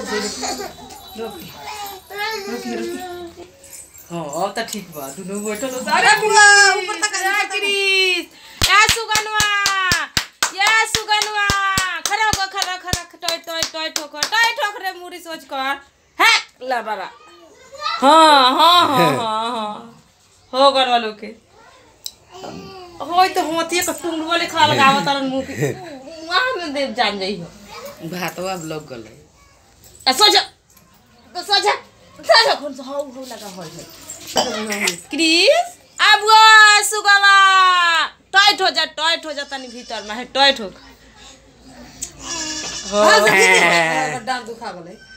रोक दे रोक रोक रोक हो हाँ, तो त ठीक बा दुनु अरे बुआ ऊपर तक आ क्रिस ए सुगनवा ये सुगनवा खरा ग खरा खरा टोय टोय टोय ठोक टोय ठोक रे मुरी सोच कर है लबरा हां हां हां हां हाँ, हाँ। हो गन वालों के होय तो होतिए क टुंगड़ो ले खा लगावत मुंह के वहां में दे जान जाई हो भातवा ब्लॉक गले सोझा सोझा सोझा खोन हौ हौ लगा हौ है क्रिस अब सुगला टाइट हो जा टाइट हो जा तनी भीतर में है टाइट हो हां डांड दुखा गले